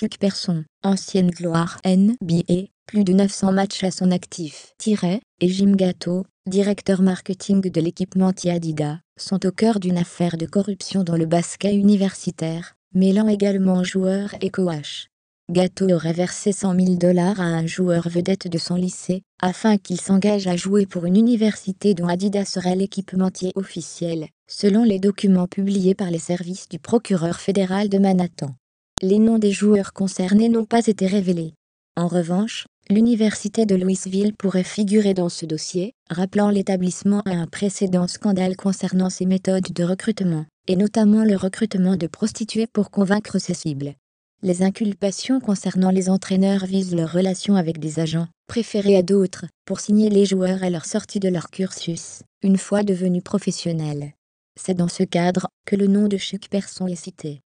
Chuck Person, ancienne gloire NBA, plus de 900 matchs à son actif. Tiret, et Jim Gatto, directeur marketing de l'équipementier Adidas, sont au cœur d'une affaire de corruption dans le basket universitaire, mêlant également joueurs et coach. Gatto aurait versé 100 000 dollars à un joueur vedette de son lycée, afin qu'il s'engage à jouer pour une université dont Adidas serait l'équipementier officiel, selon les documents publiés par les services du procureur fédéral de Manhattan les noms des joueurs concernés n'ont pas été révélés. En revanche, l'université de Louisville pourrait figurer dans ce dossier, rappelant l'établissement à un précédent scandale concernant ses méthodes de recrutement, et notamment le recrutement de prostituées pour convaincre ses cibles. Les inculpations concernant les entraîneurs visent leur relation avec des agents, préférés à d'autres, pour signer les joueurs à leur sortie de leur cursus, une fois devenus professionnels. C'est dans ce cadre que le nom de chaque personne est cité.